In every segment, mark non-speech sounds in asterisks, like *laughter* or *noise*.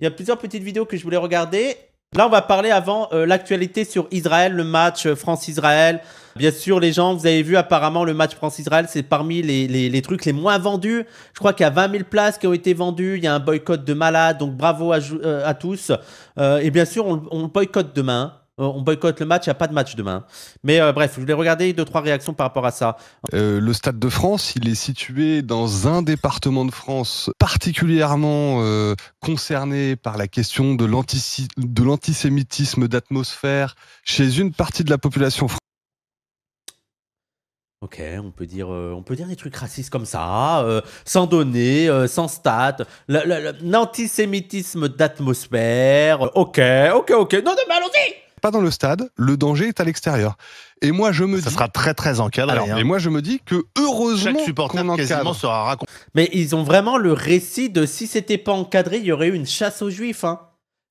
Il y a plusieurs petites vidéos que je voulais regarder. Là, on va parler avant euh, l'actualité sur Israël, le match euh, France-Israël. Bien sûr, les gens, vous avez vu apparemment le match France-Israël, c'est parmi les, trucs les moins vendus. Je crois qu'il y a 20 000 places qui ont été vendues. Il y a un boycott de malade, donc bravo à, euh, à tous. et bien sûr, on, on boycotte demain. Euh, on boycotte le match, il n'y a pas de match demain. Mais euh, bref, je voulais regarder deux, trois réactions par rapport à ça. Euh, le Stade de France, il est situé dans un département de France particulièrement concerné par la question de l'antisémitisme d'atmosphère chez une partie de la population française. Ok, on peut dire, on peut dire des trucs racistes comme ça, sans données, sans stats, l'antisémitisme d'atmosphère. Ok, ok, ok. Non, non, mais allons-y pas dans le stade, le danger est à l'extérieur. Et moi, je me dis. Ça sera très, très encadré. Hein. Et moi, je me dis que heureusement. Chaque supporter qu quasiment sera raconté. Mais ils ont vraiment le récit de si c'était pas encadré, il y aurait eu une chasse aux juifs. Hein.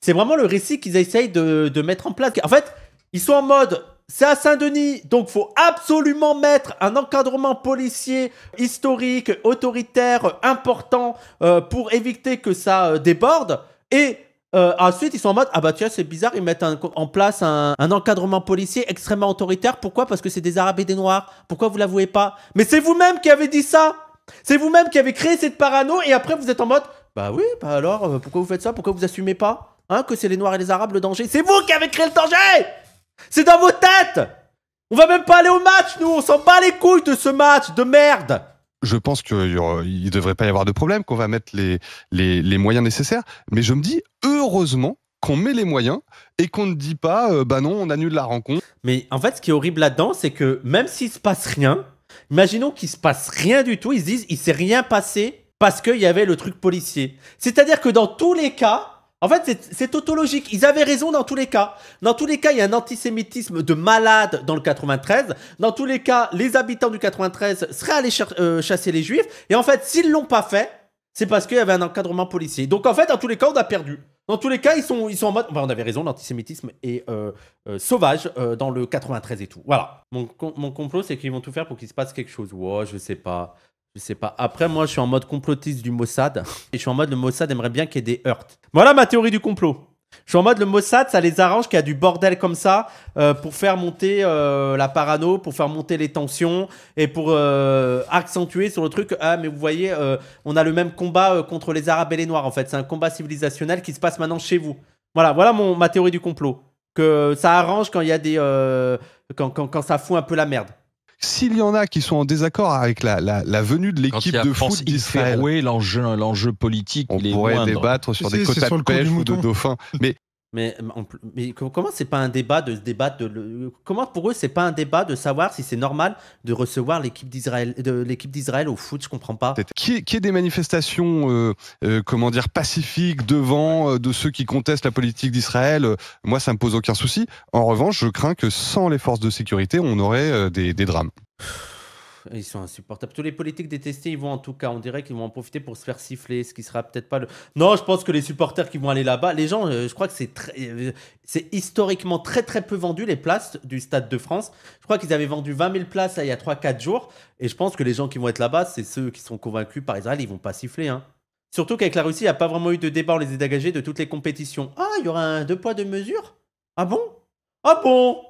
C'est vraiment le récit qu'ils essayent de, de, mettre en place. En fait, ils sont en mode. C'est à Saint-Denis, donc faut absolument mettre un encadrement policier historique, autoritaire, important euh, pour éviter que ça euh, déborde. Et euh, ensuite, ils sont en mode Ah bah tiens c'est bizarre, ils mettent en place un, encadrement policier extrêmement autoritaire. Pourquoi Parce que c'est des Arabes et des Noirs. Pourquoi vous l'avouez pas Mais c'est vous-même qui avez dit ça C'est vous-même qui avez créé cette parano et après vous êtes en mode Bah oui, bah alors euh, pourquoi vous faites ça Pourquoi vous assumez pas Hein, que c'est les Noirs et les Arabes le danger C'est vous qui avez créé le danger C'est dans vos têtes On va même pas aller au match, nous On s'en bat les couilles de ce match de merde je pense qu'il ne devrait pas y avoir de problème, qu'on va mettre les, les, moyens nécessaires. Mais je me dis, heureusement qu'on met les moyens et qu'on ne dit pas, euh, bah non, on annule la rencontre. Mais en fait, ce qui est horrible là-dedans, c'est que même s'il se passe rien, imaginons qu'il ne se passe rien du tout, ils se disent, il s'est rien passé parce qu'il y avait le truc policier. C'est-à-dire que dans tous les cas, en fait, c'est tautologique. Ils avaient raison dans tous les cas. Dans tous les cas, il y a un antisémitisme de malade dans le 93. Dans tous les cas, les habitants du 93 seraient allés euh, chasser les juifs. Et en fait, s'ils l'ont pas fait, c'est parce qu'il y avait un encadrement policier. Donc en fait, dans tous les cas, on a perdu. Dans tous les cas, ils sont, ils sont en mode. Enfin, on avait raison, l'antisémitisme est euh, euh, sauvage dans le 93 et tout. Voilà. Mon, complot, c'est qu'ils vont tout faire pour qu'il se passe quelque chose. Ouais, je sais pas. Je sais pas. Après, moi, je suis en mode complotiste du Mossad. Et je suis en mode, le Mossad aimerait bien qu'il y ait des heurts. Voilà ma théorie du complot. Je suis en mode, le Mossad, ça les arrange qu'il y a du bordel comme ça euh, pour faire monter euh, la parano, pour faire monter les tensions et pour euh, accentuer sur le truc. Ah, mais vous voyez, on a le même combat contre les Arabes et les Noirs, en fait. C'est un combat civilisationnel qui se passe maintenant chez vous. Voilà, voilà mon, ma théorie du complot. Que ça arrange quand il y a des... quand ça fout un peu la merde. S'il y en a qui sont en désaccord avec la, la, venue de l'équipe de foot d'Israël, l'enjeu l'enjeu politique, on pourrait débattre sur des quotas de pêche ou de dauphins. Mais mais, comment c'est pas un débat de débat de comment pour eux c'est pas un débat de savoir si c'est normal de recevoir l'équipe d'Israël de l'équipe d'Israël au foot je comprends pas qui est, qui des manifestations euh, euh, comment dire pacifiques devant euh, de ceux qui contestent la politique d'Israël moi ça me pose aucun souci en revanche je crains que sans les forces de sécurité on aurait des, des drames ils sont insupportables. Tous les politiques détestés, ils vont en tout cas, on dirait qu'ils vont en profiter pour se faire siffler, ce qui sera peut-être pas le. Non, je pense que les supporters qui vont aller là-bas, les gens, euh, je crois que c'est très, euh, c'est historiquement très très peu vendu les places du Stade de France. Je crois qu'ils avaient vendu 20 000 places il y a 3-4 jours, et je pense que les gens qui vont être là-bas, c'est ceux qui sont convaincus par Israël, ils vont pas siffler, hein. Surtout qu'avec la Russie, il n'y a pas vraiment eu de débat, on les a dégagés de toutes les compétitions. Ah, il y aura un deux poids deux mesures Ah bon Ah bon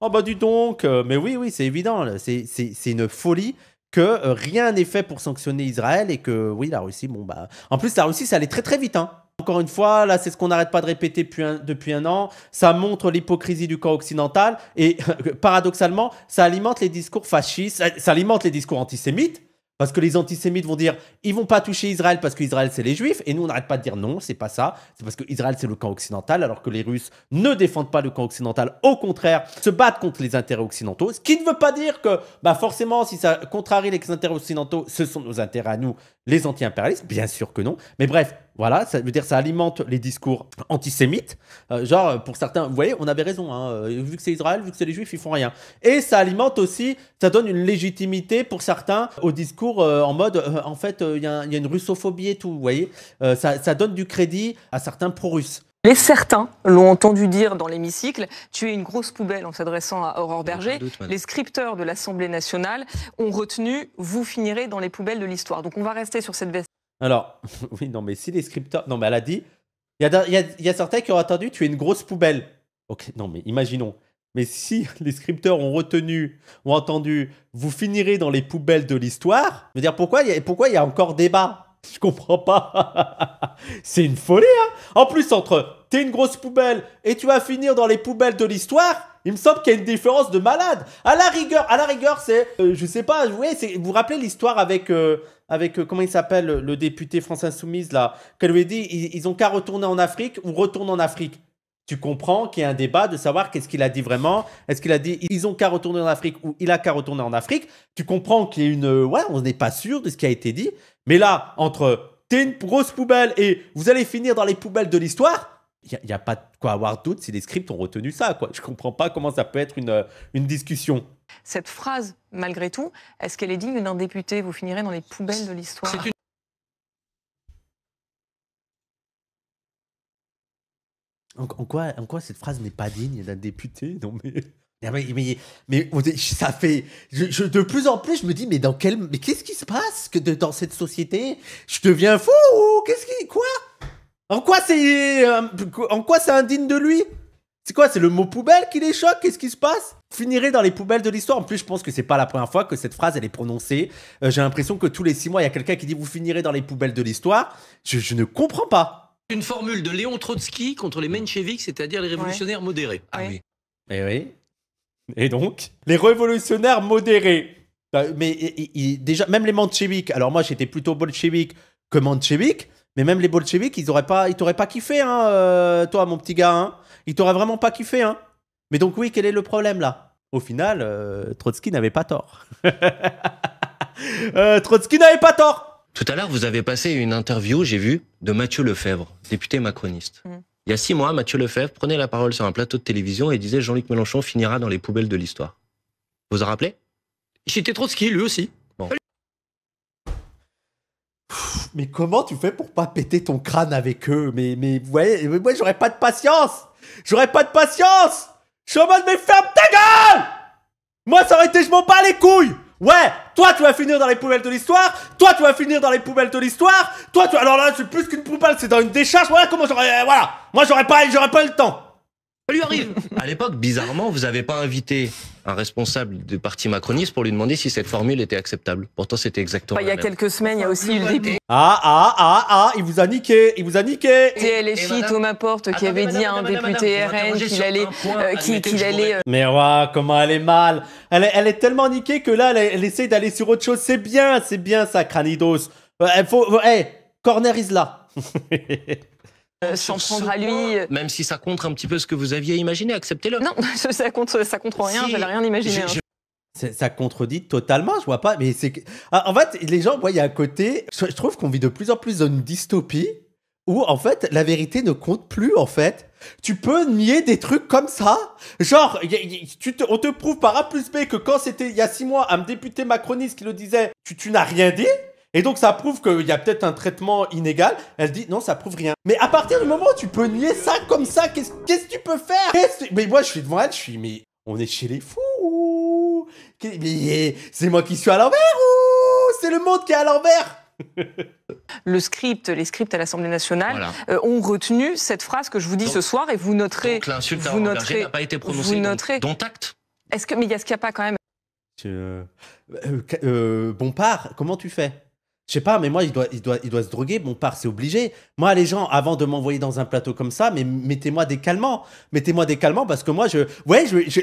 Oh bah dis donc, euh, mais oui, oui, c'est évident, c'est une folie que euh, rien n'est fait pour sanctionner Israël et que oui, la Russie, bon bah... En plus, la Russie, ça allait très très vite, hein. Encore une fois, là, c'est ce qu'on n'arrête pas de répéter depuis un, depuis un an. Ça montre l'hypocrisie du camp occidental et *laughs* paradoxalement, ça alimente les discours fascistes, ça alimente les discours antisémites parce que les antisémites vont dire, ils vont pas toucher Israël parce qu'Israël c'est les juifs, et nous on n'arrête pas de dire non, c'est pas ça, c'est parce que Israël c'est le camp occidental, alors que les Russes ne défendent pas le camp occidental, au contraire, se battent contre les intérêts occidentaux, ce qui ne veut pas dire que, bah forcément, si ça contrarie les intérêts occidentaux, ce sont nos intérêts à nous les anti-impérialistes Bien sûr que non. Mais bref, voilà, ça veut dire ça alimente les discours antisémites. Euh, genre, pour certains, vous voyez, on avait raison. Hein, euh, vu que c'est Israël, vu que c'est les Juifs, ils font rien. Et ça alimente aussi, ça donne une légitimité pour certains au discours euh, en mode, en fait, il y, a une russophobie et tout. Vous voyez, ça donne du crédit à certains pro-russes. Mais certains l'ont entendu dire dans l'hémicycle, tu es une grosse poubelle en s'adressant à Aurore Berger. les scripteurs de l'Assemblée nationale ont retenu, vous finirez dans les poubelles de l'histoire. Donc on va rester sur cette veste. Alors, *laughs* oui, non, mais si les scripteurs... Non, mais elle a dit, il y a, certains qui ont entendu, tu es une grosse poubelle. Ok, non, mais imaginons. Mais si *laughs* les scripteurs ont retenu, ont entendu, vous finirez dans les poubelles de l'histoire, je veux dire, pourquoi il pourquoi y a encore débat je comprends pas. *laughs* c'est une folie, hein En plus, entre t'es une grosse poubelle et tu vas finir dans les poubelles de l'histoire, il me semble qu'il y a une différence de malade. À la rigueur, à la rigueur, c'est, euh, je sais pas, vous vous rappelez l'histoire avec, euh, avec euh, comment il s'appelle, le député France Insoumise là, qu'elle lui a dit, ils, ont qu'à retourner en Afrique ou retourne en Afrique. Tu comprends qu'il y a un débat de savoir qu'est-ce qu'il a dit vraiment. Est-ce qu'il a dit ils ont qu'à retourner en Afrique ou il a qu'à retourner en Afrique. Tu comprends qu'il y a une, ouais, on n'est pas sûr de ce qui a été dit. Mais là, entre t'es une grosse poubelle et vous allez finir dans les poubelles de l'histoire il n'y a, pas quoi avoir doute si les scripts ont retenu ça. Quoi. Je ne comprends pas comment ça peut être une, euh, une discussion. Cette phrase, malgré tout, est-ce qu'elle est digne d'un député Vous finirez dans les poubelles de l'histoire. En, quoi, en quoi cette phrase n'est pas digne d'un député *laughs* Non mais... Ah, mais, ça fait. de plus en plus, je me dis, mais dans quel. Mais qu'est-ce qui se passe que dans cette société Je deviens fou Qu'est-ce qui. Quoi en quoi c'est euh, en quoi c'est indigne de lui C'est quoi C'est le mot poubelle qui les choque Qu'est-ce qui se passe Finirez dans les poubelles de l'histoire. En plus, je pense que c'est pas la première fois que cette phrase elle est prononcée. Euh, j'ai l'impression que tous les six mois il y a quelqu'un qui dit vous finirez dans les poubelles de l'histoire. Je, ne comprends pas. Une formule de Léon Trotsky contre les mencheviks, c'est-à-dire les révolutionnaires modérés. Ah eh oui. Et donc Les révolutionnaires modérés. Euh, mais déjà, même les Mensheviks. alors moi j'étais plutôt bolchevique que Menshevik. Mais même les bolcheviks, ils auraient pas, ils t'auraient pas kiffé, hein, euh, toi, mon petit gars. Il hein. Ils t'auraient vraiment pas kiffé, hein. Mais donc oui, quel est le problème là Au final, euh, Trotsky n'avait pas tort. *laughs* Euh, Trotsky n'avait pas tort. Tout à l'heure, vous avez passé une interview, j'ai vu, de Mathieu Lefebvre, député macroniste. Mm. Il y a six mois, Mathieu Lefebvre prenait la parole sur un plateau de télévision et disait Jean-Luc Mélenchon finira dans les poubelles de l'histoire. Vous vous en rappelez J'étais Trotsky, lui aussi mais comment tu fais pour pas péter ton crâne avec eux Mais, mais, vous voyez, moi j'aurais pas de patience J'aurais pas de patience Je en mode, mais ferme ta gueule Moi ça aurait été, je m'en bats les couilles Ouais, toi tu vas finir dans les poubelles de l'histoire, toi tu vas finir dans les poubelles de l'histoire, toi tu... Alors là, c'est plus qu'une poubelle, c'est dans une décharge, voilà comment j'aurais... Euh, voilà Moi j'aurais pas, j'aurais pas le temps ça lui arrive. à l'époque, bizarrement, vous n'avez pas invité un responsable du parti macroniste pour lui demander si cette formule était acceptable. Pourtant, c'était exactement. Bah, il y a quelques semaines, il y a aussi eu le début. Ah, ah, ah, ah, il vous a niqué, il vous a niqué. C'était Thomas Porte, qui avait dit à un député RN qu'il allait. Euh, allait euh, Mais ouais, comment elle est mal. Elle est, elle est tellement niquée que là, elle, essaie d'aller sur autre chose. C'est bien, c'est bien ça, Cranidos. Il euh, faut. Hey, corner là. *laughs* Euh, s'en à lui. Euh, même si ça contre un petit peu ce que vous aviez imaginé, acceptez-le. Non, *laughs* ça contre, ça contre rien, Je j'avais rien imaginé. Hein. Ça contredit totalement, je vois pas. Mais c'est ah, en fait, les gens, moi, il y a un côté. Je trouve qu'on vit de plus en plus dans une dystopie où en fait la vérité ne compte plus en fait. Tu peux nier des trucs comme ça, genre on te prouve par A plus B que quand c'était il y a six mois un député macroniste qui le disait, tu n'as rien dit. Et donc ça prouve qu'il y a peut-être un traitement inégal. Elle dit non, ça prouve rien. Mais à partir du moment où tu peux nier ça comme ça, qu'est-ce que tu peux faire Mais moi je suis devant elle, je suis mais on est chez les fous. Mais c'est moi qui suis à l'envers ou c'est le monde qui est à l'envers *laughs* le script, les scripts à l'Assemblée nationale euh, ont retenu cette phrase que je vous dis ce soir et vous noterez. l'insulte n'a pas été prononcée. Vous noterez. Dont acte. Est-ce que, mais ce qu'il n'y a pas quand même. Bon euh, euh comment tu fais je sais pas, mais moi, il doit, il, doit, il doit se droguer. Mon part, c'est obligé. Moi, les gens, avant de m'envoyer dans un plateau comme ça, mais mettez-moi des calmants. Mettez-moi des calmants parce que moi, je. Ouais, je.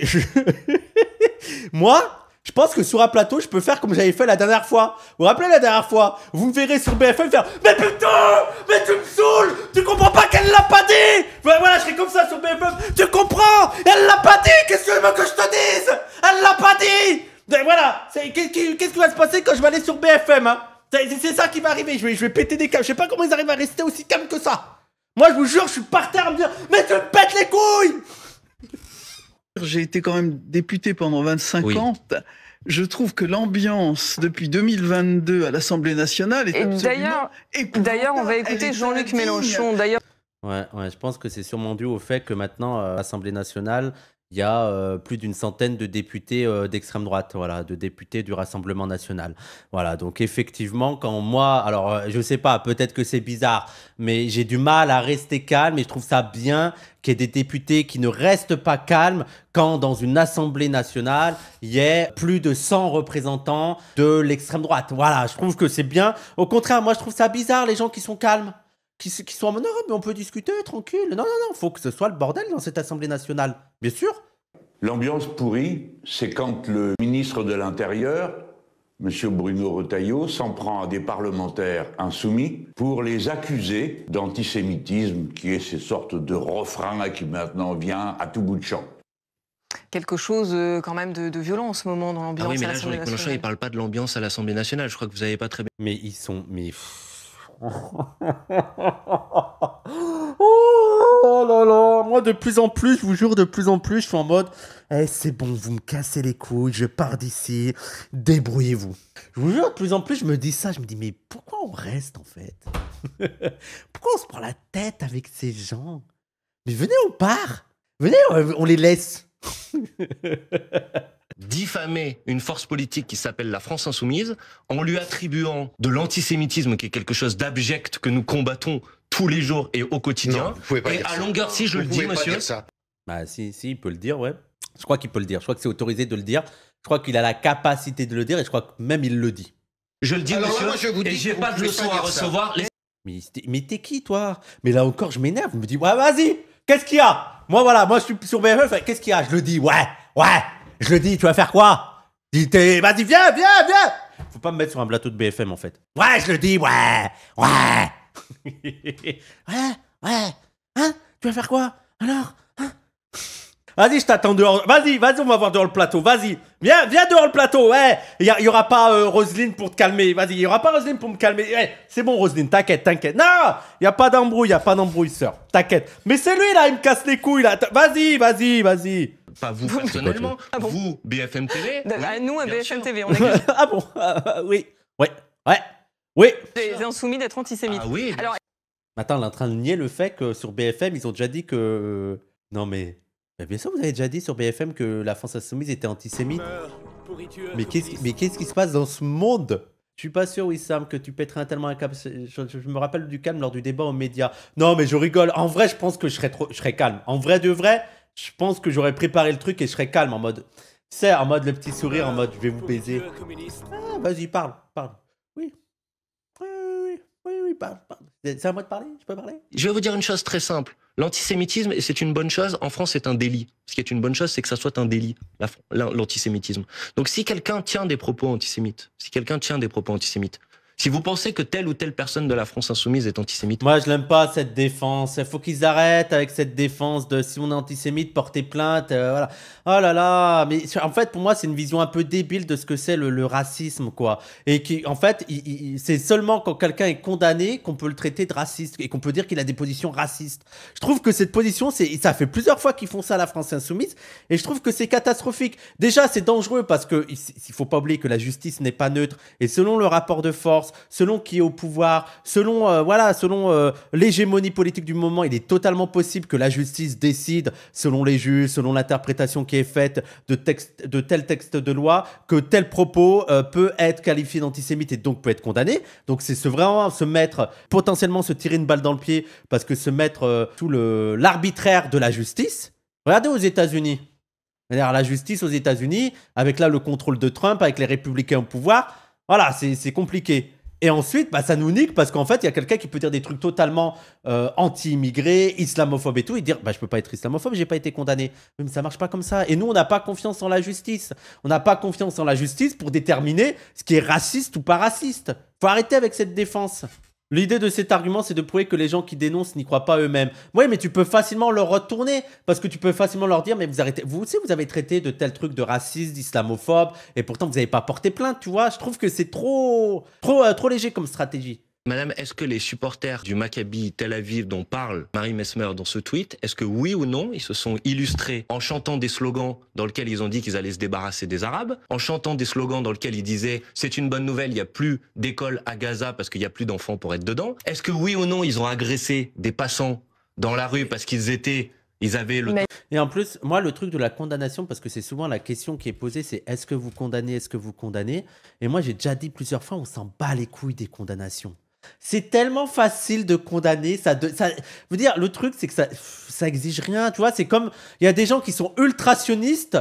*laughs* moi, je pense que sur un plateau, je peux faire comme j'avais fait la dernière fois. Vous vous rappelez la dernière fois Vous me verrez sur BFM faire Mais putain Mais tu me saoules Tu comprends pas qu'elle l'a pas dit voilà, je serai comme ça sur BFM. Tu comprends Elle l'a pas dit Qu'est-ce que que je te dise Elle l'a pas dit Voilà Qu'est-ce qui va se passer quand je vais aller sur BFM hein c'est ça qui va arriver. Je vais, péter des câbles. Je sais pas comment ils arrivent à rester aussi calmes que ça. Moi, je vous jure, je suis par terre à me dire Mais te pète les couilles J'ai été quand même député pendant 25 ans. Je trouve que l'ambiance depuis 2022 à l'Assemblée nationale est Et D'ailleurs, on va écouter Jean-Luc Mélenchon. D'ailleurs. Ouais, ouais, je pense que c'est sûrement dû au fait que maintenant, à euh, l'Assemblée nationale, il y a euh, plus d'une centaine de députés euh, d'extrême droite, voilà, de députés du Rassemblement national. Voilà, donc effectivement, quand moi, alors euh, je sais pas, peut-être que c'est bizarre, mais j'ai du mal à rester calme et je trouve ça bien qu'il y ait des députés qui ne restent pas calmes quand dans une assemblée nationale, il y ait plus de 100 représentants de l'extrême droite. Voilà, je trouve que c'est bien. Au contraire, moi je trouve ça bizarre les gens qui sont calmes qui, sont en mode mais on peut discuter tranquille. Non, non, non, faut que ce soit le bordel dans cette Assemblée nationale, bien sûr. L'ambiance pourrie, c'est quand le ministre de l'Intérieur, M. Bruno Retailleau, s'en prend à des parlementaires insoumis pour les accuser d'antisémitisme, qui est ces sortes de refrains qui maintenant vient à tout bout de champ quelque chose euh, quand même de, violent en ce moment dans l'ambiance ah oui, mais là, Jean-Luc Mélenchon, il ne parle pas de l'ambiance à l'Assemblée nationale. Je crois que vous n'avez pas très bien. Mais ils sont. Mais... *laughs* oh là là, moi de plus en plus, je vous jure, de plus en plus, je suis en mode, eh c'est bon, vous me cassez les couilles, je pars d'ici, débrouillez-vous. Je vous jure, de plus en plus, je me dis ça, je me dis, mais pourquoi on reste en fait *laughs* Pourquoi on se prend la tête avec ces gens Mais venez, on part Venez, on les laisse *laughs* diffamer une force politique qui s'appelle la France insoumise en lui attribuant de l'antisémitisme qui est quelque chose d'abject que nous combattons tous les jours et au quotidien. et à longueur, si je le dis, monsieur. Bah, si, si, il peut le dire, ouais. Je crois qu'il peut le dire. Je crois que c'est autorisé de le dire. Je crois qu'il a la capacité de le dire et je crois que même il le dit. Je le dis, monsieur, je vous et j'ai pas de leçon à recevoir. Les... Mais t'es qui, toi Mais là encore, je m'énerve. Je me dis, ouais, vas-y, qu'est-ce qu'il y a Moi, voilà, moi, je suis sur BFM, qu'est-ce qu'il y a Je le dis, ouais, ouais, je le dis, tu vas faire quoi vas-y, viens, viens, viens Faut pas me mettre sur un plateau de BFM, en fait. Ouais, je le dis, ouais Ouais *laughs* Ouais, ouais Hein Tu vas faire quoi Alors hein? Vas-y, je t'attends dehors. Vas-y, vas-y, on va voir dehors le plateau. Vas-y. Viens, viens dehors le plateau. Ouais. Il y, aura pas euh, Roselyne pour te calmer. Vas-y, il y aura pas Roselyne pour me calmer. Ouais, eh, c'est bon, Roselyne, t'inquiète, t'inquiète. Non, il y a pas d'embrouille, il y a pas d'embrouille, sœur. T'inquiète. Mais c'est lui là, il me casse les couilles là. Vas-y, vas-y, vas-y pas vous, *laughs* personnellement, vous, BFM TV. *laughs* Bah, nous, à BFM TV, on *laughs* est. ah bon ah, ah, Oui, ouais, ouais, oui. Les insoumis d'être antisémites. Ah oui. Alors... Attends, elle est en train de nier le fait que sur BFM, ils ont déjà dit que. Non mais. Bien sûr, vous avez déjà dit sur BFM que la France insoumise était antisémite. Mais qu'est-ce qui, qui se passe dans ce monde je suis pas sûr, Wissam, que tu pèterais tellement un cap Je, je, me rappelle du calme lors du débat aux médias. Non, mais je rigole. En vrai, je pense que je serais, trop, je serais calme. En vrai de vrai, je pense que j'aurais préparé le truc et je serais calme en mode. C'est en mode le petit sourire, en mode je vais vous baiser. Ah, vas-y, parle, parle. Oui. Oui, oui, oui, parle, parle. C'est à moi de parler Je peux parler Je vais vous dire une chose très simple. L'antisémitisme, et c'est une bonne chose. En France, c'est un délit. Ce qui est une bonne chose, c'est que ça soit un délit, l'antisémitisme. Donc, si quelqu'un tient des propos antisémites, si quelqu'un tient des propos antisémites, si vous pensez que telle ou telle personne de la France insoumise est antisémite. Moi, je l'aime pas cette défense. Il faut qu'ils arrêtent avec cette défense de si on est antisémite, porter plainte. Euh, voilà. Oh là là. Mais en fait, pour moi, c'est une vision un peu débile de ce que c'est le, racisme, quoi. Et qui, en fait, c'est seulement quand quelqu'un est condamné qu'on peut le traiter de raciste et qu'on peut dire qu'il a des positions racistes. Je trouve que cette position, c'est, ça fait plusieurs fois qu'ils font ça à la France insoumise et je trouve que c'est catastrophique. Déjà, c'est dangereux parce que il faut pas oublier que la justice n'est pas neutre et selon le rapport de force selon qui est au pouvoir, selon euh, voilà, selon euh, l'hégémonie politique du moment, il est totalement possible que la justice décide, selon les juges, selon l'interprétation qui est faite de texte, de tel texte de loi, que tel propos euh, peut être qualifié d'antisémite et donc peut être condamné. Donc c'est se vraiment se mettre potentiellement se tirer une balle dans le pied parce que se mettre tout le l'arbitraire de la justice. Regardez aux États-Unis. La justice aux États-Unis, avec là le contrôle de Trump, avec les républicains au pouvoir, voilà, c'est compliqué. Et ensuite, bah, ça nous nique parce qu'en fait, il y a quelqu'un qui peut dire des trucs totalement euh, anti-immigrés, islamophobes et tout, et dire bah, Je peux pas être islamophobe, je n'ai pas été condamné. Mais ça marche pas comme ça. Et nous, on n'a pas confiance en la justice. On n'a pas confiance en la justice pour déterminer ce qui est raciste ou pas raciste. Faut arrêter avec cette défense. L'idée de cet argument, c'est de prouver que les gens qui dénoncent n'y croient pas eux-mêmes. Oui, mais tu peux facilement leur retourner, parce que tu peux facilement leur dire, mais vous arrêtez, vous aussi, vous avez traité de tel truc de raciste, d'islamophobe, et pourtant vous n'avez pas porté plainte, tu vois. Je trouve que c'est trop, trop, euh, trop léger comme stratégie. Madame, est-ce que les supporters du Maccabi Tel Aviv dont parle Marie Mesmer dans ce tweet, est-ce que oui ou non, ils se sont illustrés en chantant des slogans dans lesquels ils ont dit qu'ils allaient se débarrasser des Arabes, en chantant des slogans dans lesquels ils disaient c'est une bonne nouvelle, il n'y a plus d'école à Gaza parce qu'il n'y a plus d'enfants pour être dedans. Est-ce que oui ou non, ils ont agressé des passants dans la rue parce qu'ils étaient ils avaient le. Et en plus, moi, le truc de la condamnation, parce que c'est souvent la question qui est posée, c'est est-ce que vous condamnez, est-ce que vous condamnez Et moi, j'ai déjà dit plusieurs fois, on s'en bat les couilles des condamnations. C'est tellement facile de condamner. Ça, dire, le truc, c'est que ça, ça exige rien. Tu vois, c'est comme il y a des gens qui sont ultra-sionistes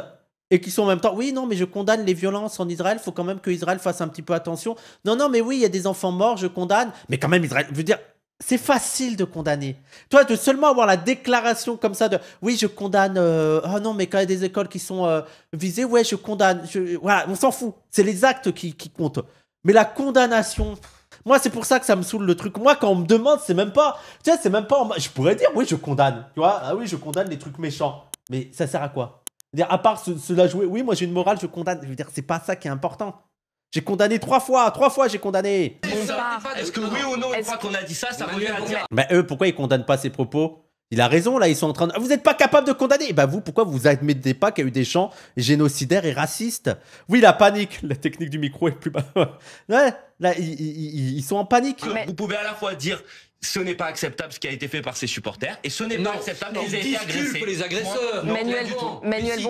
et qui sont en même temps, oui, non, mais je condamne les violences en Israël. Faut quand même que Israël fasse un petit peu attention. Non, non, mais oui, il y a des enfants morts, je condamne. Mais quand même, Israël, veut dire, c'est facile de condamner. Toi, de seulement avoir la déclaration comme ça de oui, je condamne. Euh, oh non, mais quand il y a des écoles qui sont euh, visées, ouais, je condamne. voilà, on s'en fout. C'est les actes qui, comptent. Mais la condamnation, moi, c'est pour ça que ça me saoule le truc. Moi, quand on me demande, c'est même pas. Tu sais, c'est même pas. Je pourrais dire, oui, je condamne. Tu vois, ah oui, je condamne les trucs méchants. Mais ça sert à quoi dire à part cela jouer, oui, moi j'ai une morale, je condamne. Je veux dire, c'est pas ça qui est important. J'ai condamné trois fois, trois fois j'ai condamné. Est-ce que oui ou non, une croit qu'on a dit ça, ça revient à dire. Mais eux, pourquoi ils condamnent pas ces propos il a raison, là, ils sont en train de. Ah, vous n'êtes pas capable de condamner Et eh bah, ben, vous, pourquoi vous admettez pas qu'il y a eu des chants génocidaires et racistes Oui, la panique La technique du micro est plus bas. *laughs* ouais, là, ils, sont en panique. Vous pouvez à la fois dire ce n'est pas acceptable ce qui a été fait par ses supporters et ce n'est pas acceptable qu'ils les agresseurs. Manuel, Manuel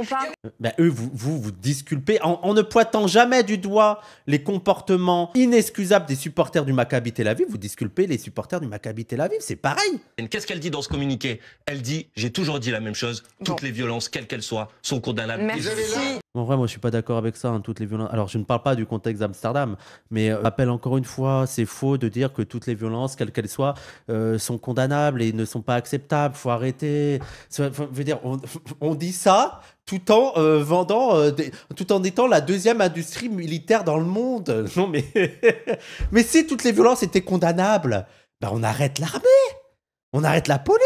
Ben, eux, vous, vous, vous disculpez en, ne pointant jamais du doigt les comportements inexcusables des supporters du Maccabi Tel Aviv. Vous disculpez les supporters du Maccabi Tel Aviv, c'est pareil. Qu'est-ce qu'elle dit dans ce communiqué Elle dit j'ai toujours dit la même chose. Toutes les violences, quelles qu'elles soient, sont condamnables. Merci. En vrai, moi, je suis pas d'accord avec ça. Hein, toutes les violences. Alors, je ne parle pas du contexte d'Amsterdam, mais je euh, appelle encore une fois, c'est faux de dire que toutes les violences, quelles qu'elles soient, euh, sont condamnables et ne sont pas acceptables. Faut arrêter. dire, on, dit ça tout en euh, vendant, tout en étant la deuxième industrie militaire dans le monde. *laughs* Non, mais *laughs* mais si toutes les violences étaient condamnables, ben on arrête l'armée on arrête la police.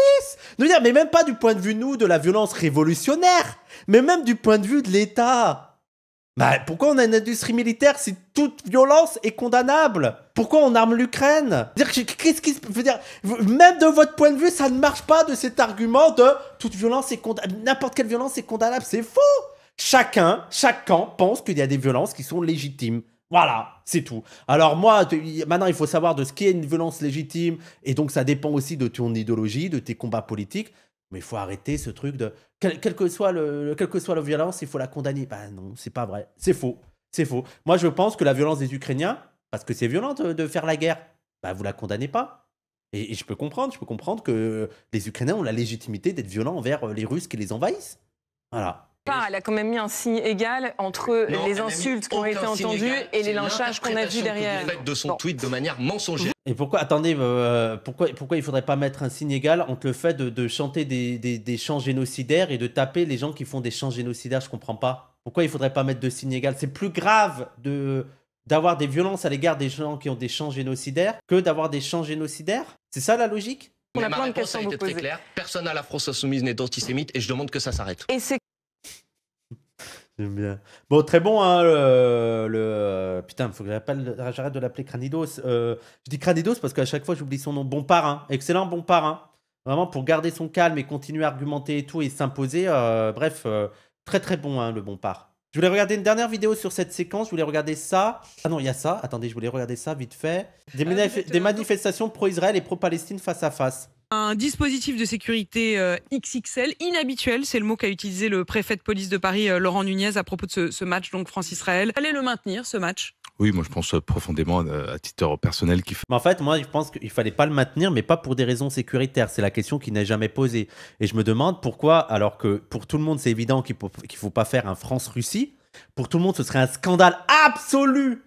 dire, mais même pas du point de vue, nous, de la violence révolutionnaire, mais même du point de vue de l'État. Bah, pourquoi on a une industrie militaire si toute violence est condamnable Pourquoi on arme l'Ukraine ce qui veut dire Même de votre point de vue, ça ne marche pas de cet argument de toute violence est condamnable, n'importe quelle violence est condamnable. C'est faux. Chacun, chaque camp pense qu'il y a des violences qui sont légitimes. Voilà, c'est tout. Alors moi, maintenant, il faut savoir de ce qui est une violence légitime, et donc ça dépend aussi de ton idéologie, de tes combats politiques. Mais il faut arrêter ce truc de quel, que soit le, quelle que soit la violence, il faut la condamner. ben non, c'est pas vrai, c'est faux, c'est faux. Moi, je pense que la violence des Ukrainiens, parce que c'est violent de, faire la guerre, bah, vous la condamnez pas. Et, je peux comprendre, je peux comprendre que les Ukrainiens ont la légitimité d'être violents envers euh, les Russes qui les envahissent. Voilà. Elle a quand même mis un signe égal entre les insultes qui ont été entendues et les lynchages qu'on a vus derrière. de son tweet de manière mensongère. Et pourquoi, attendez, euh, pourquoi, pourquoi il faudrait pas mettre un signe égal entre le fait de, chanter des, chants génocidaires et de taper les gens qui font des chants génocidaires Je comprends pas. Pourquoi il faudrait pas mettre de signe égal C'est plus grave de d'avoir des violences à l'égard des gens qui ont des chants génocidaires que d'avoir des chants génocidaires C'est ça la logique on a plein de très clair. Personne à la France insoumise n'est antisémite et je demande que ça s'arrête. Et J'aime bien. Bon, très bon, hein, le, euh, Putain, il faut que j'arrête de l'appeler Cranidos. Euh, je dis Cranidos parce qu'à chaque fois, j'oublie son nom. Bon parrain. Excellent bon parrain. Vraiment, pour garder son calme et continuer à argumenter et tout et s'imposer. Euh, bref, très très bon, hein, le bon par. Je voulais regarder une dernière vidéo sur cette séquence. Je voulais regarder ça. Ah non, il y a ça. Attendez, je voulais regarder ça vite fait. des ah, manifestations pro-Israël et pro-Palestine face à face un dispositif de sécurité euh, XXL inhabituel, c'est le mot qu'a utilisé le préfet de police de Paris euh, Laurent Nunez à propos de ce, match donc France-Israël. Allez le maintenir ce match oui, moi je pense euh, profondément à titre personnel qu'il faut. En fait, moi je pense qu'il fallait pas le maintenir, mais pas pour des raisons sécuritaires. C'est la question qui n'est jamais posée. Et je me demande pourquoi, alors que pour tout le monde c'est évident qu'il ne faut pas faire un France-Russie, pour tout le monde ce serait un scandale absolu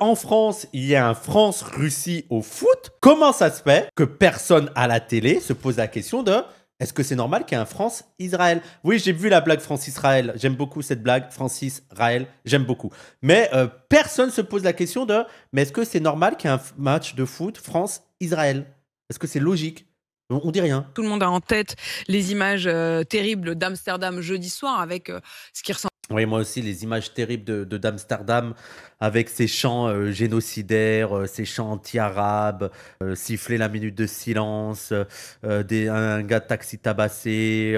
en France, il y a un France-Russie au foot, comment ça se fait que personne à la télé se pose la question de est-ce que c'est normal qu'il y ait un France-Israël Oui, j'ai vu la blague France-Israël. J'aime beaucoup cette blague France-Israël. J'aime beaucoup. Mais euh, personne se pose la question de mais est-ce que c'est normal qu'il y ait un match de foot France-Israël Est-ce que c'est logique on dit rien. Tout le monde a en tête les images euh, terribles d'Amsterdam jeudi soir avec euh, ce qui ressemble oui, moi aussi, les images terribles de, d'Amsterdam avec ses chants euh, génocidaires, ses euh, chants anti-arabes, euh, siffler la minute de silence, des, un, gars de taxi tabassé,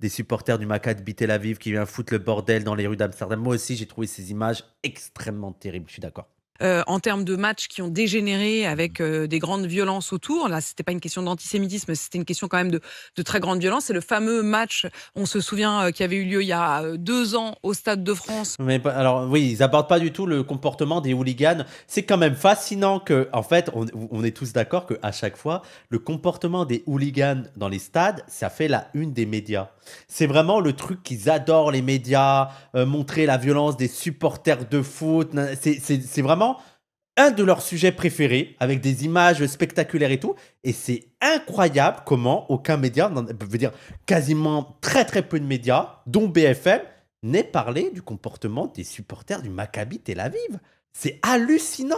des supporters du Maccabi Tel Aviv qui vient foutre le bordel dans les rues d'Amsterdam. Moi aussi, j'ai trouvé ces images extrêmement terribles, je suis d'accord. Euh, en termes de matchs qui ont dégénéré avec euh, des grandes violences autour. Là, c'était pas une question d'antisémitisme, c'était une question quand même de, très grande violence. C'est le fameux match, on se souvient, qu'il euh, qui avait eu lieu il y a deux ans au Stade de France. Mais alors oui, ils abordent pas du tout le comportement des hooligans. C'est quand même fascinant que, en fait, on, on est tous d'accord que à chaque fois, le comportement des hooligans dans les stades, ça fait la une des médias. C'est vraiment le truc qu'ils adorent les médias, montrer la violence des supporters de foot. C'est vraiment un de leurs sujets préférés, avec des images spectaculaires et tout. Et c'est incroyable comment aucun média, veux dire quasiment très très peu de médias, dont BFM, n'ait parlé du comportement des supporters du Maccabi Tel Aviv. C'est hallucinant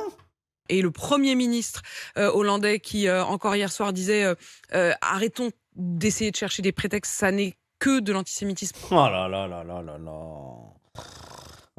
et le Premier ministre euh, hollandais qui, euh, encore hier soir, disait euh, arrêtons d'essayer de chercher des prétextes, ça n'est que de l'antisémitisme. Oh là là là là là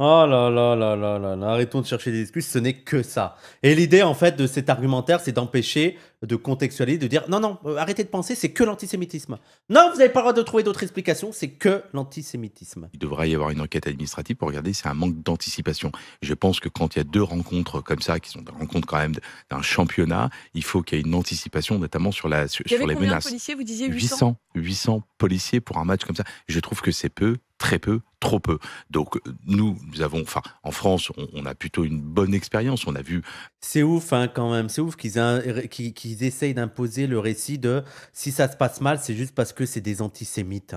Oh là là là là là là, arrêtons de chercher des excuses, ce n'est que ça. Et l'idée en fait de cet argumentaire, c'est d'empêcher de contextualiser, de dire non, non, euh, arrêtez de penser, c'est que l'antisémitisme. Non, vous n'avez pas le droit de trouver d'autres explications, c'est que l'antisémitisme. Il devrait y avoir une enquête administrative pour regarder c'est un manque d'anticipation. Je pense que quand il y a deux rencontres comme ça, qui sont des rencontres quand même d'un championnat, il faut qu'il y ait une anticipation, notamment sur, la, sur, les menaces. De policiers, vous disiez 800. 800 policiers pour un match comme ça. Je trouve que c'est peu, très peu, trop peu. Donc euh, nous, nous avons, enfin, en France, on, a plutôt une bonne expérience. On a vu. C'est ouf, hein, quand même. C'est ouf qu'ils ils essayent d'imposer le récit de si ça se passe mal, c'est juste parce que c'est des antisémites.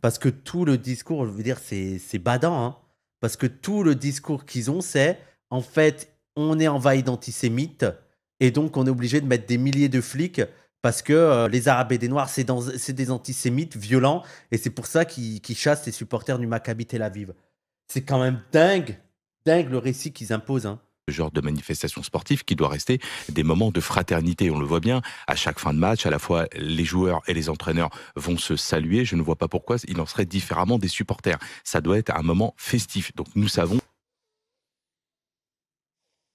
Parce que tout le discours, je veux dire, c'est badant. Hein. parce que tout le discours qu'ils ont, c'est en fait, on est envahi d'antisémites et donc on est obligé de mettre des milliers de flics parce que euh, les Arabes et des Noirs, c'est des antisémites violents, et c'est pour ça qu'ils chassent les supporters du Maccabi Tel Aviv. C'est quand même dingue, dingue le récit qu'ils imposent. Hein genre de manifestation sportive qui doit rester des moments de fraternité. On le voit bien, à chaque fin de match, à la fois les joueurs et les entraîneurs vont se saluer. Je ne vois pas pourquoi il en serait différemment des supporters. Ça doit être un moment festif. Donc nous savons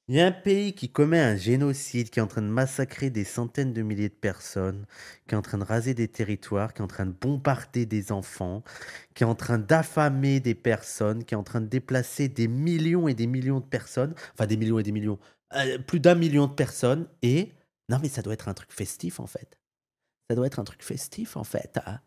il y a un pays qui commet un génocide, qui est en train de massacrer des centaines de milliers de personnes, qui est en train de raser des territoires, qui est en train de bombarder des enfants, qui est en train d'affamer des personnes, qui est en train de déplacer des millions et des millions de personnes, enfin des millions et des millions, euh, plus d'un million de personnes. Et non, mais ça doit être un truc festif en fait. Ça doit être un truc festif en fait. Hein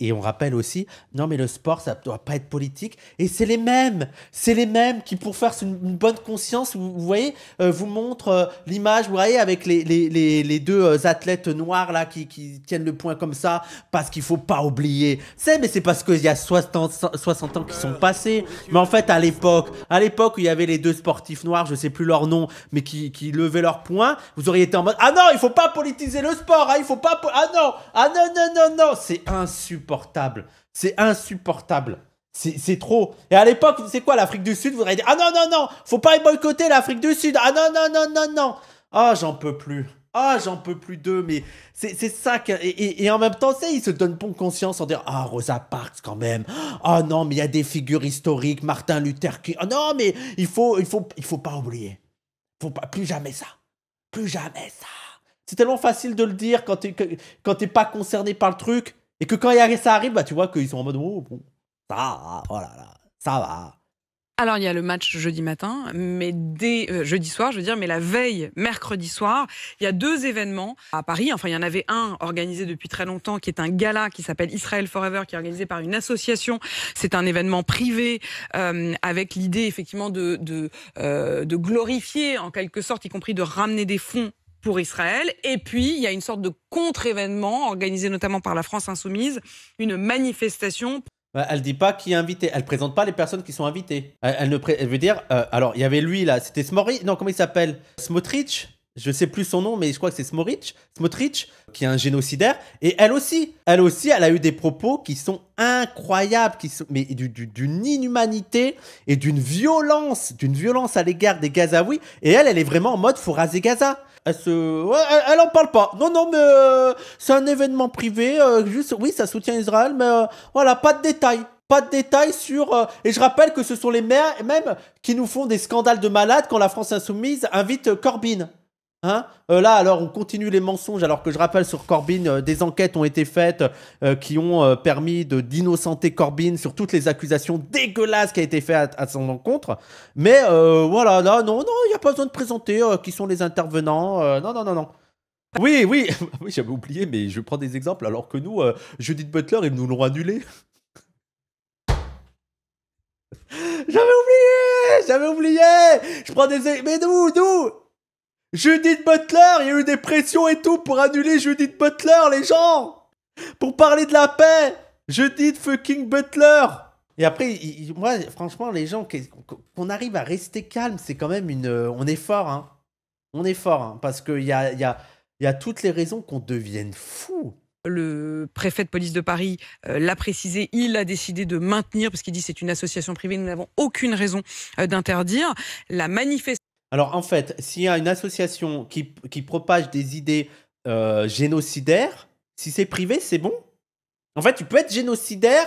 et, on rappelle aussi, non mais le sport, ça doit pas être politique. Et c'est les mêmes, c'est les mêmes qui, pour faire une, bonne conscience, vous, voyez, euh, vous montrent euh, l'image, vous voyez, avec les, les, deux euh, athlètes noirs là qui, tiennent le point comme ça, parce qu'il faut pas oublier. C'est, mais c'est parce qu'il y a 60, 60 ans qui sont passés. Mais en fait, à l'époque, à l'époque où il y avait les deux sportifs noirs, je sais plus leur nom, mais qui, qui levaient leur point, vous auriez été en mode, ah non, il faut pas politiser le sport, hein, il faut pas, ah non, ah non, non, non, non, c'est insultant insupportable. C'est insupportable. C'est trop. Et à l'époque, c'est quoi l'Afrique du Sud Vous dire, Ah non, non, non, faut pas boycotter l'Afrique du Sud. Ah non, non, non, non, non. Ah, j'en peux plus. Ah, j'en peux plus d'eux, mais c'est ça. Et, en même temps, c'est, ils se donnent bon conscience en disant Ah, Rosa Parks quand même. Ah non, mais il y a des figures historiques, Martin Luther King. Ah non, mais il faut, il faut, il faut pas oublier. Faut pas, plus jamais ça. Plus jamais ça. C'est tellement facile de le dire quand t'es quand pas concerné par le truc. Et que quand ça arrive, bah, tu vois qu'ils sont en mode oh, bon, ça va, oh ça va. Alors il y a le match jeudi matin, mais dès euh, jeudi soir, je veux dire, mais la veille, mercredi soir, il y a deux événements à Paris. Enfin, il y en avait un organisé depuis très longtemps, qui est un gala qui s'appelle Israel Forever, qui est organisé par une association. C'est un événement privé euh, avec l'idée effectivement de euh, de glorifier en quelque sorte, y compris de ramener des fonds pour Israël. Et puis, il y a une sorte de contre-événement organisé notamment par la France insoumise, une manifestation. Bah, elle dit pas qui est invité. Elle présente pas les personnes qui sont invitées. Elle, elle veut dire. Euh, alors, il y avait lui là. C'était Smori. Non, comment il s'appelle Smotrich. Je sais plus son nom, mais je crois que c'est Smorich, Smotrich, qui est un génocidaire. Et elle aussi, elle aussi, elle a eu des propos qui sont incroyables, qui sont, mais d'une inhumanité et d'une violence, d'une violence à l'égard des Gazaouis. Et elle, elle est vraiment en mode faut raser Gaza. Elle en parle pas. Non, non, mais euh, c'est un événement privé. Euh, juste, oui, ça soutient Israël, mais euh, voilà, pas de détails. Pas de détails sur. et je rappelle que ce sont les maires même qui nous font des scandales de malades quand la France insoumise invite Corbyn. Hein euh, là, alors, on continue les mensonges, alors que je rappelle sur Corbyn, euh, des enquêtes ont été faites euh, qui ont permis de d'innocenter Corbyn sur toutes les accusations dégueulasses qui a été faites à, son encontre. Mais voilà, là, non, non, il n'y a pas besoin de présenter qui sont les intervenants. non, non, non, non. Oui, *laughs* oui, j'avais oublié, mais je prends des exemples, alors que nous, Judith Butler, ils nous l'ont annulé. *laughs* j'avais oublié J'avais oublié Je prends des... Mais nous, nous Judith Butler, il y a eu des pressions et tout pour annuler Judith Butler, les gens Pour parler de la paix Judith fucking Butler et après, moi, franchement, les gens, qu'on arrive à rester calme, c'est quand même une. Euh, on est fort, hein. On est fort, hein, parce qu'il y a, y, a, y a toutes les raisons qu'on devienne fou le préfet de police de Paris euh, l'a précisé, il a décidé de maintenir, parce qu'il dit c'est une association privée, nous n'avons aucune raison euh, d'interdire. La manifestation alors en fait, s'il y a une association qui, qui propage des idées euh, génocidaires, si c'est privé, c'est bon. En fait, tu peux être génocidaire,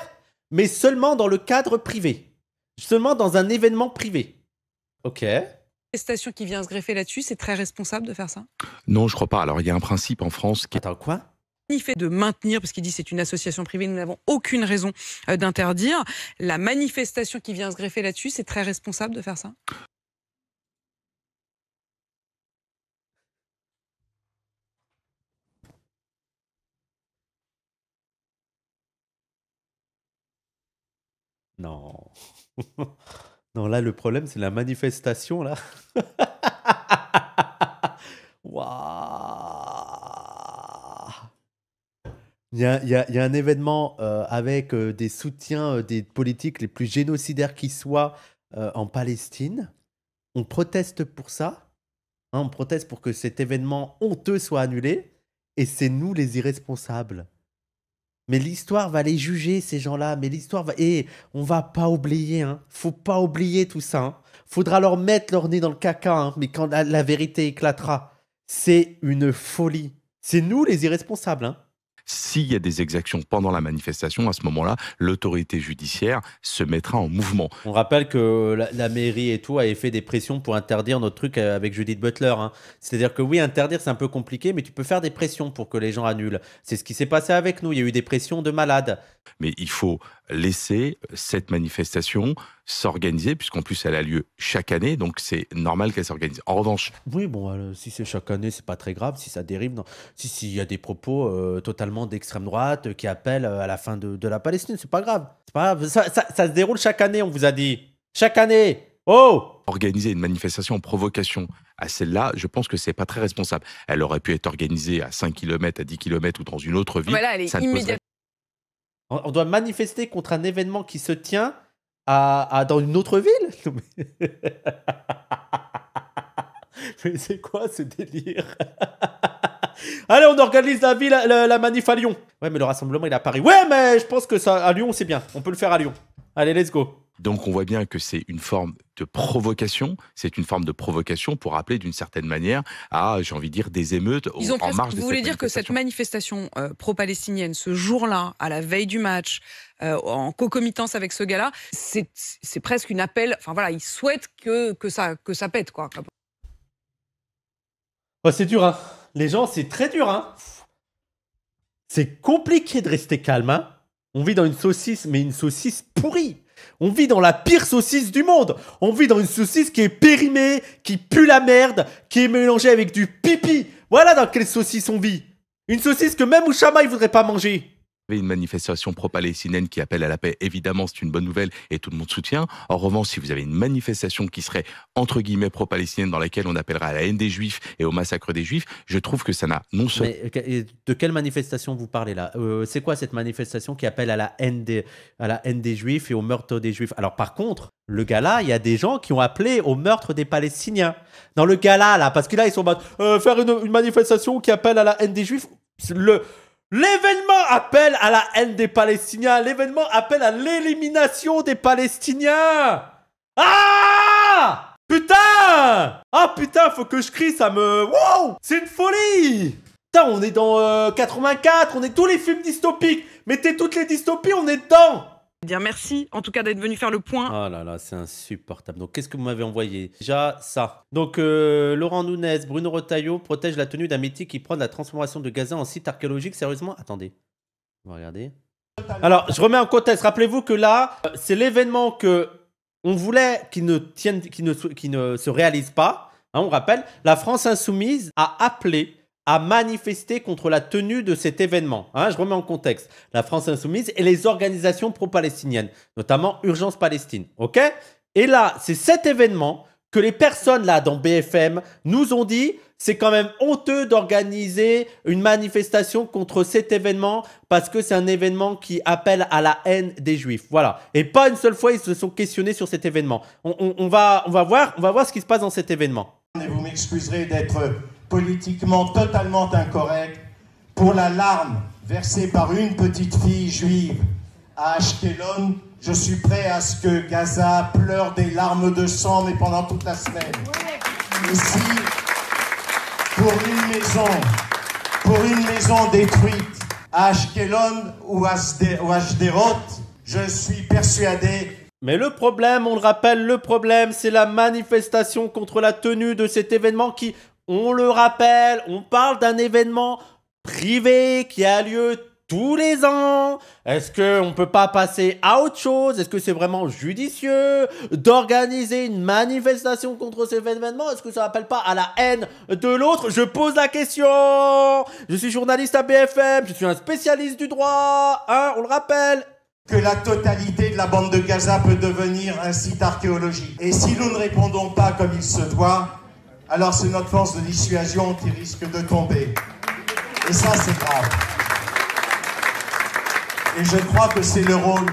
mais seulement dans le cadre privé. Seulement dans un événement privé. Ok La station qui vient se greffer là-dessus, c'est très responsable de faire ça Non, je crois pas. Alors, il y a un principe en France qui. est Attends, quoi il fait de maintenir, parce qu'il dit c'est une association privée, nous n'avons aucune raison euh, d'interdire. La manifestation qui vient se greffer là-dessus, c'est très responsable de faire ça Non. *laughs* non, là, le problème, c'est la manifestation, là. *laughs* Il y a, un événement euh, avec euh, des soutiens euh, des politiques les plus génocidaires qui soient en Palestine. On proteste pour ça. Hein, on proteste pour que cet événement honteux soit annulé. Et c'est nous les irresponsables. Mais l'histoire va les juger, ces gens-là. Mais l'histoire va. Et eh, on va pas oublier, hein. Faut pas oublier tout ça. Hein. Faudra leur mettre leur nez dans le caca, hein. Mais quand la, la vérité éclatera, c'est une folie. C'est nous les irresponsables, hein. S'il y a des exactions pendant la manifestation, à ce moment-là, l'autorité judiciaire se mettra en mouvement. On rappelle que la, mairie et tout avait fait des pressions pour interdire notre truc euh, avec Judith Butler. Hein. C'est-à-dire que oui, interdire, c'est un peu compliqué, mais tu peux faire des pressions pour que les gens annulent. C'est ce qui s'est passé avec nous. Il y a eu des pressions de malades. Mais il faut laisser euh, cette manifestation s'organiser, puisqu'en plus elle a lieu chaque année, donc c'est normal qu'elle s'organise. En revanche. Oui, bon, euh, si c'est chaque année, c'est pas très grave, si ça dérive, non. si s'il y a des propos euh, totalement d'extrême droite qui appellent à la fin de, la Palestine, c'est pas grave. C'est pas grave. Ça, se déroule chaque année, on vous a dit. Chaque année Oh Organiser une manifestation en provocation à celle-là, je pense que c'est pas très responsable. Elle aurait pu être organisée à 5 km, à 10 km ou dans une autre ville. Voilà, elle est immédiate. On, doit manifester contre un événement qui se tient à, dans une autre ville *laughs* *laughs* Mais c'est quoi ce délire *laughs* Allez, on organise la ville, la, manif à Lyon. Ouais, mais le rassemblement, il est à Paris. Ouais, mais je pense que ça, à Lyon, c'est bien. On peut le faire à Lyon. Allez, let's go. Donc on voit bien que c'est une forme de provocation, c'est une forme de provocation pour appeler d'une certaine manière à, j'ai envie de dire, des émeutes Ils ont en marge Vous voulez dire que cette manifestation euh, pro-palestinienne, ce jour-là, à la veille du match, euh, en cocomitance avec ce gars-là, c'est presque une appel, enfin voilà, ils souhaitent que, que, ça, que ça pète, quoi. Oh, c'est dur, hein. Les gens, c'est très dur, hein. C'est compliqué de rester calme, hein. On vit dans une saucisse, mais une saucisse pourrie on vit dans la pire saucisse du monde. On vit dans une saucisse qui est périmée, qui pue la merde, qui est mélangée avec du pipi. Voilà dans quelle saucisse on vit. Une saucisse que même Ushama il voudrait pas manger avez une manifestation pro-palestinienne qui appelle à la paix, évidemment, c'est une bonne nouvelle et tout le monde soutient. En revanche, si vous avez une manifestation qui serait entre guillemets pro-palestinienne dans laquelle on appellera à la haine des juifs et au massacre des juifs, je trouve que ça n'a non seulement. De quelle manifestation vous parlez là euh, C'est quoi cette manifestation qui appelle à la, haine des, à la haine des juifs et au meurtre des juifs Alors par contre, le gala, il y a des gens qui ont appelé au meurtre des Palestiniens. Dans le gala là, parce que là ils sont euh, faire une, une manifestation qui appelle à la haine des juifs. Le, L'événement appelle à la haine des Palestiniens. L'événement appelle à l'élimination des Palestiniens. Ah Putain Ah putain, faut que je crie, ça me... Wow C'est une folie Putain, on est dans 84, euh, on est tous les films dystopiques. Mettez toutes les dystopies, on est dedans Dire merci, en tout cas d'être venu faire le point. Oh là là, c'est insupportable. Donc qu'est-ce que vous m'avez envoyé Déjà ça. Donc euh, Laurent Nunez, Bruno Retailleau protège la tenue d'un métier qui prend la transformation de Gaza en site archéologique. Sérieusement Attendez, on va regarder. Alors je remets en contexte. Rappelez-vous que là, euh, c'est l'événement que on voulait qu'il ne tienne, qui ne, se réalise pas. Hein, on rappelle, la France insoumise a appelé à manifester contre la tenue de cet événement. Hein, je remets en contexte la France insoumise et les organisations pro-palestiniennes, notamment Urgence Palestine. Ok Et là, c'est cet événement que les personnes là dans BFM nous ont dit c'est quand même honteux d'organiser une manifestation contre cet événement parce que c'est un événement qui appelle à la haine des juifs. Voilà. Et pas une seule fois ils se sont questionnés sur cet événement. On, va, on, va, voir, on va voir ce qui se passe dans cet événement. vous m'excuserez d'être politiquement totalement incorrect, pour la larme versée par une petite fille juive à Ashkelon, je suis prêt à ce que Gaza pleure des larmes de sang, mais pendant toute la semaine. Ici, pour une maison, pour une maison détruite à Ashkelon ou à je suis persuadé mais le problème, on le rappelle, le problème, c'est la manifestation contre la tenue de cet événement qui, on le rappelle, on parle d'un événement privé qui a lieu tous les ans Est-ce qu'on ne peut pas passer à autre chose Est-ce que c'est vraiment judicieux d'organiser une manifestation contre cet événement Est-ce que ça n'appelle pas à la haine de l'autre Je pose la question Je suis journaliste à BFM, je suis un spécialiste du droit, hein, on le rappelle que la totalité de la bande de Gaza peut devenir un site archéologique. Et si nous ne répondons pas comme il se doit, alors c'est notre force de dissuasion qui risque de tomber. Et ça, c'est grave. Et je crois que c'est le rôle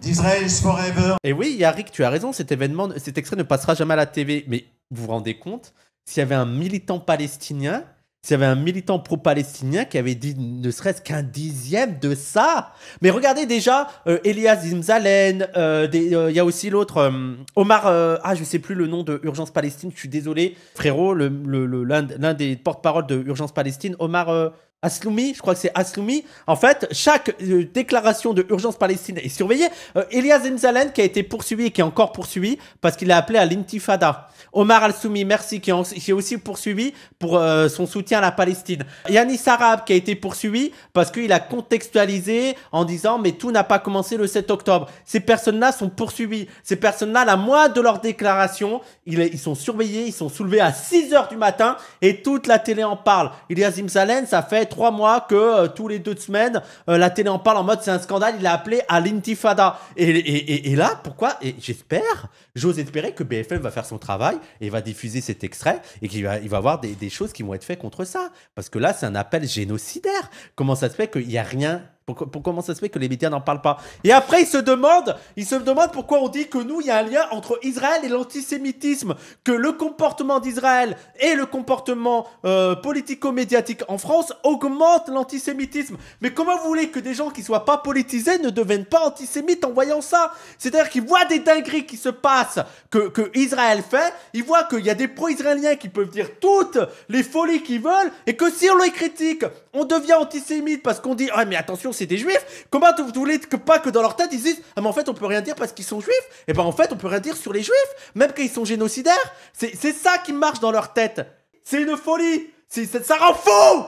d'Israël Forever. Et oui, Yarick, tu as raison, cet événement, cet extrait ne passera jamais à la TV. Mais vous vous rendez compte, s'il y avait un militant palestinien il y avait un militant pro-palestinien qui avait dit ne serait-ce qu'un dixième de ça. Mais regardez déjà euh, Elias Zimzalen, euh, euh, il y a aussi l'autre, Omar, ah je sais plus le nom de Urgence Palestine, je suis désolé, frérot, l'un le, des porte-parole de Urgence Palestine, Omar... Asloumi, je crois que c'est Asloumi. En fait, chaque euh, déclaration de urgence palestine est surveillée. Euh, Elias Enzalen, qui a été poursuivi et qui est encore poursuivi parce qu'il a appelé à l'intifada. Omar Al-Soumi, merci, qui, est aussi poursuivi pour euh, son soutien à la Palestine. Yanis Arab, qui a été poursuivi parce qu'il a contextualisé en disant mais tout n'a pas commencé le 7 octobre. Ces personnes-là sont poursuivies. Ces personnes-là, la moindre de leurs déclarations, ils, sont surveillés, ils sont soulevés à 6 heures du matin et toute la télé en parle. Elias Enzalen, ça fait trois mois que euh, tous les deux semaines, euh, la télé en parle en mode c'est un scandale, il a appelé à l'intifada. Et, là, pourquoi Et j'espère, j'ose espérer que BFM va faire son travail et va diffuser cet extrait et qu'il va, il va avoir des, des choses qui vont être faites contre ça. Parce que là, c'est un appel génocidaire. Comment ça se fait qu'il n'y a rien pour, comment ça se fait que les médias n'en parlent pas Et après, ils se demandent, ils se demandent pourquoi on dit que nous, il y a un lien entre Israël et l'antisémitisme, que le comportement d'Israël et le comportement euh, politico-médiatique en France augmente l'antisémitisme. Mais comment vous voulez que des gens qui soient pas politisés ne deviennent pas antisémites en voyant ça C'est-à-dire qu'ils voient des dingueries qui se passent, que, que Israël fait, ils voient qu'il y a des pro-israéliens qui peuvent dire toutes les folies qu'ils veulent, et que si on les critique, on devient antisémite parce qu'on dit ah mais attention c'est des juifs. Comment vous voulez que pas que dans leur tête ils disent ah mais en fait on peut rien dire parce qu'ils sont juifs. Et eh ben en fait on peut rien dire sur les juifs même quand ils sont génocidaires. C'est c'est ça qui marche dans leur tête. C'est une folie. C'est ça rend fou.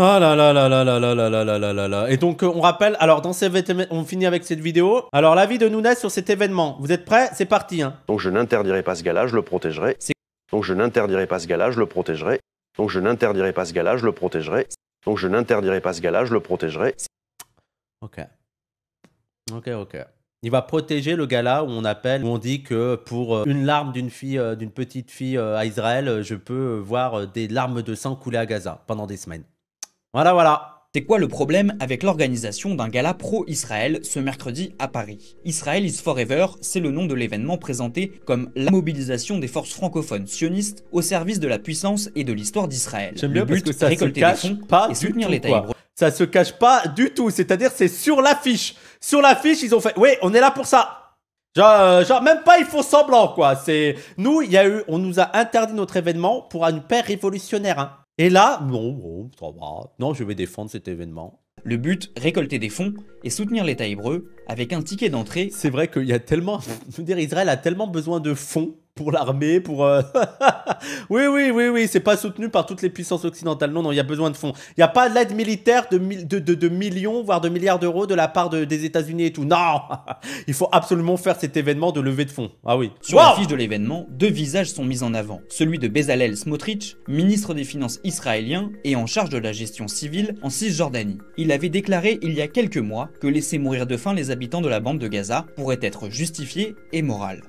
Ah là là là là là là là là là là là Et donc euh, on rappelle, alors dans ces on finit avec cette vidéo. Alors l'avis de Nounès sur cet événement, vous êtes prêts C'est parti hein. Donc je n'interdirai pas ce gars je le protégerai. Donc je n'interdirai pas ce gars je le protégerai. Donc je n'interdirai pas ce gala, je le protégerai. Donc je n'interdirai pas ce gala, là je le protégerai. Ok. Ok, ok. Il va protéger le gars-là où on appelle, où on dit que pour euh, une larme d'une fille, euh, d'une petite fille euh, à Israël, je peux voir des larmes de sang couler à Gaza pendant des semaines. Voilà, voilà. C'est quoi le problème avec l'organisation d'un gala pro-Israël ce mercredi à Paris Israel is forever, c'est le nom de l'événement présenté comme la mobilisation des forces francophones sionistes au service de la puissance et de l'histoire d'Israël. J'aime bien but, que ça se cache pas et soutenir l'État Ça se cache pas du tout, c'est-à-dire c'est sur l'affiche. Sur l'affiche, ils ont fait oui on est là pour ça." Genre, euh, genre, même pas il faut semblant quoi. C'est nous, il y a eu on nous a interdit notre événement pour une paire révolutionnaire hein. Et là, bon, bon, ça va. Non, je vais défendre cet événement. Le but, récolter des fonds et soutenir l'État hébreu avec un ticket d'entrée. C'est vrai qu'il y a tellement. *laughs* Je veux dire, Israël a tellement besoin de fonds pour l'armée, pour. Euh, *laughs* oui, oui, oui, oui, c'est pas soutenu par toutes les puissances occidentales. Non, non, il y a besoin de fonds. Il n'y a pas d'aide militaire de, de, millions, voire de milliards d'euros de la part des États-Unis et tout. Non *laughs* Il faut absolument faire cet événement de levée de fonds. Ah oui. Sur la fiche de l'événement, deux visages sont mis en avant. Celui de Bezalel Smotrich, ministre des Finances israélien et en charge de la gestion civile en Cisjordanie. Il avait déclaré il y a quelques mois que laisser mourir de faim les habitants de la bande de Gaza pourrait être justifié et moral.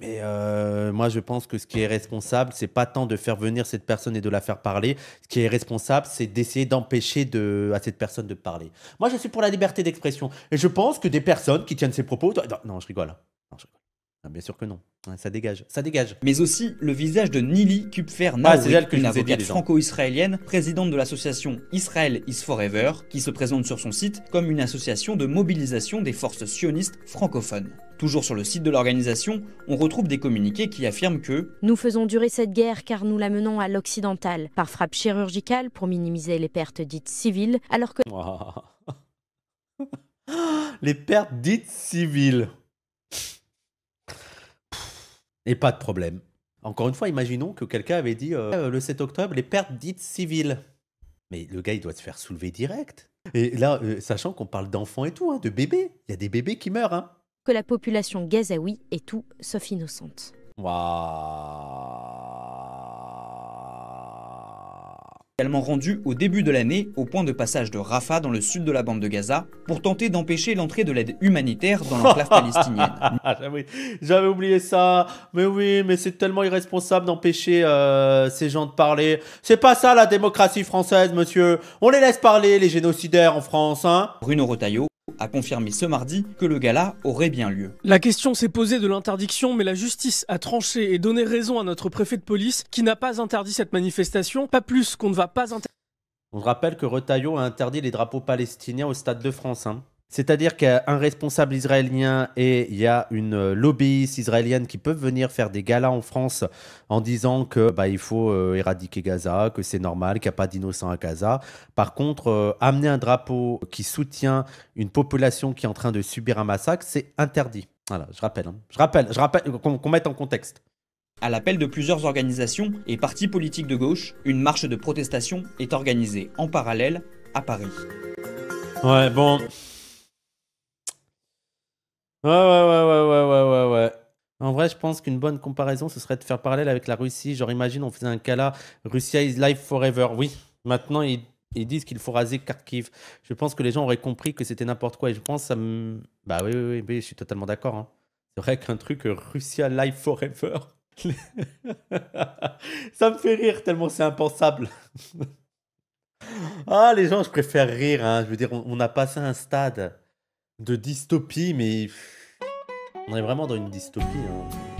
Mais euh, moi, je pense que ce qui est responsable, c'est pas tant de faire venir cette personne et de la faire parler. Ce qui est responsable, c'est d'essayer d'empêcher à cette personne de parler. Moi, je suis pour la liberté d'expression. Et je pense que des personnes qui tiennent ces propos. Non, je rigole. Hein. Ah, bien sûr que non. Hein, ça dégage, ça dégage. Mais aussi le visage de Nili Kupfer nahoui ah, une avocate franco-israélienne, présidente de l'association Israel is Forever, qui se présente sur son site comme une association de mobilisation des forces sionistes francophones. Toujours sur le site de l'organisation, on retrouve des communiqués qui affirment que Nous faisons durer cette guerre car nous la menons à l'occidental, par frappe chirurgicale pour minimiser les pertes dites civiles, alors que... *laughs* les pertes dites civiles. Et pas de problème. Encore une fois, imaginons que quelqu'un avait dit euh, euh, le 7 octobre, les pertes dites civiles. Mais le gars, il doit se faire soulever direct. Et là, euh, sachant qu'on parle d'enfants et tout, hein, de bébés, il y a des bébés qui meurent. Hein que la population gazaoui est tout sauf innocente. Également rendu au début de l'année au point de passage de Rafah dans le sud de la bande de Gaza pour tenter d'empêcher l'entrée de l'aide humanitaire dans l'enclave palestinienne. *laughs* Ah, j'avais oublié ça, mais oui, mais c'est tellement irresponsable d'empêcher euh, ces gens de parler. C'est pas ça la démocratie française, monsieur. On les laisse parler, les génocidaires en France. Hein Bruno Retailleau, a confirmé ce mardi que le gala aurait bien lieu. La question s'est posée de l'interdiction, mais la justice a tranché et donné raison à notre préfet de police qui n'a pas interdit cette manifestation, pas plus qu'on ne va pas interdire. On rappelle que Retaillot a interdit les drapeaux palestiniens au Stade de France. Hein. C'est-à-dire qu'il y a un responsable israélien et il y a une euh, lobbyiste israélienne qui peuvent venir faire des galas en France en disant que bah, il faut euh, éradiquer Gaza, que c'est normal, qu'il n'y a pas d'innocents à Gaza. Par contre, euh, amener un drapeau qui soutient une population qui est en train de subir un massacre, c'est interdit. Voilà, je rappelle, hein. je rappelle, je rappelle qu'on mette en contexte. À l'appel de plusieurs organisations et partis politiques de gauche, une marche de protestation est organisée en parallèle à Paris. Ouais, bon, Ouais, ouais, ouais, ouais, ouais, ouais, ouais. En vrai, je pense qu'une bonne comparaison, ce serait de faire parallèle avec la Russie. Genre, imagine, on faisait un cas là, Russia is life forever. Oui, maintenant, ils, disent qu'il faut raser Kharkiv. Je pense que les gens auraient compris que c'était n'importe quoi. Et je pense, ça me... Bah oui, oui, oui, je suis totalement d'accord. Hein. C'est vrai qu'un truc euh, Russia life forever, *laughs* ça me fait rire tellement c'est impensable. *laughs* ah, les gens, je préfère rire. Hein. Je veux dire, on a passé un stade de dystopie, mais on est vraiment dans une dystopie. Hein.